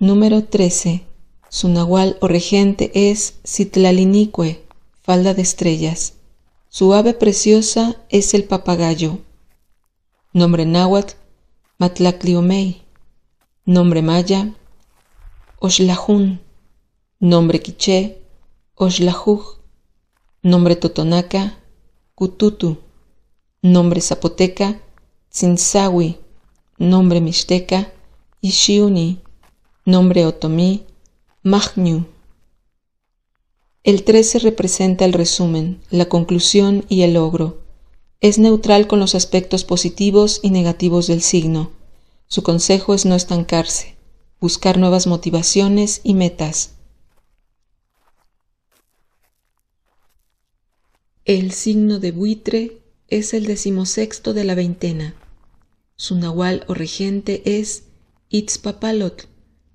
Número 13. Su nahual o regente es Citlalinique, falda de estrellas. Su ave preciosa es el papagayo. Nombre náhuatl, Matlacliomei. Nombre maya, Oshlajun. Nombre quiché, Oshlajuj. Nombre totonaca, Cututu. Nombre zapoteca, Tsinsawi. Nombre mixteca, Ishiuni. Nombre otomí, Magnu. El 13 representa el resumen, la conclusión y el logro. Es neutral con los aspectos positivos y negativos del signo. Su consejo es no estancarse, buscar nuevas motivaciones y metas. El signo de buitre es el decimosexto de la veintena. Su nahual o regente es Itzpapalotl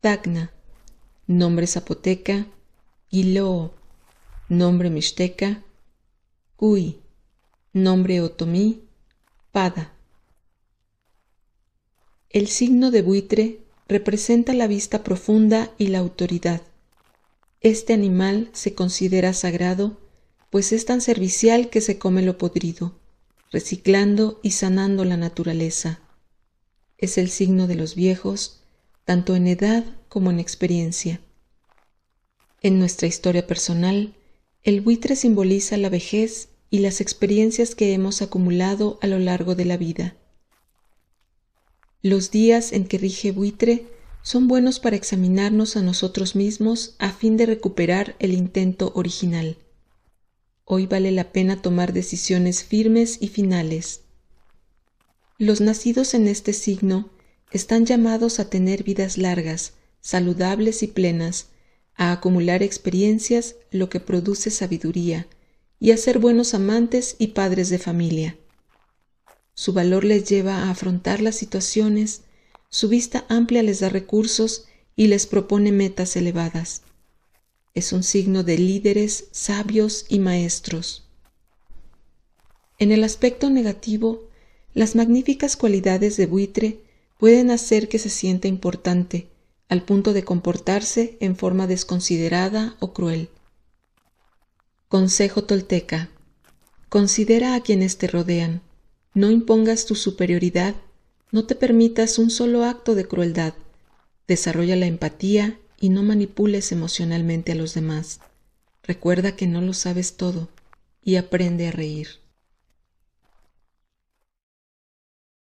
Tacna, nombre zapoteca, Guiloo, nombre mixteca, Cuy, nombre otomí, Pada. El signo de buitre representa la vista profunda y la autoridad. Este animal se considera sagrado, pues es tan servicial que se come lo podrido, reciclando y sanando la naturaleza. Es el signo de los viejos, tanto en edad como en experiencia. En nuestra historia personal, el buitre simboliza la vejez y las experiencias que hemos acumulado a lo largo de la vida. Los días en que rige buitre son buenos para examinarnos a nosotros mismos a fin de recuperar el intento original. Hoy vale la pena tomar decisiones firmes y finales. Los nacidos en este signo están llamados a tener vidas largas, saludables y plenas, a acumular experiencias, lo que produce sabiduría, y a ser buenos amantes y padres de familia. Su valor les lleva a afrontar las situaciones, su vista amplia les da recursos y les propone metas elevadas. Es un signo de líderes, sabios y maestros. En el aspecto negativo, las magníficas cualidades de buitre pueden hacer que se sienta importante, al punto de comportarse en forma desconsiderada o cruel. Consejo tolteca. Considera a quienes te rodean. No impongas tu superioridad. No te permitas un solo acto de crueldad. Desarrolla la empatía y no manipules emocionalmente a los demás. Recuerda que no lo sabes todo y aprende a reír.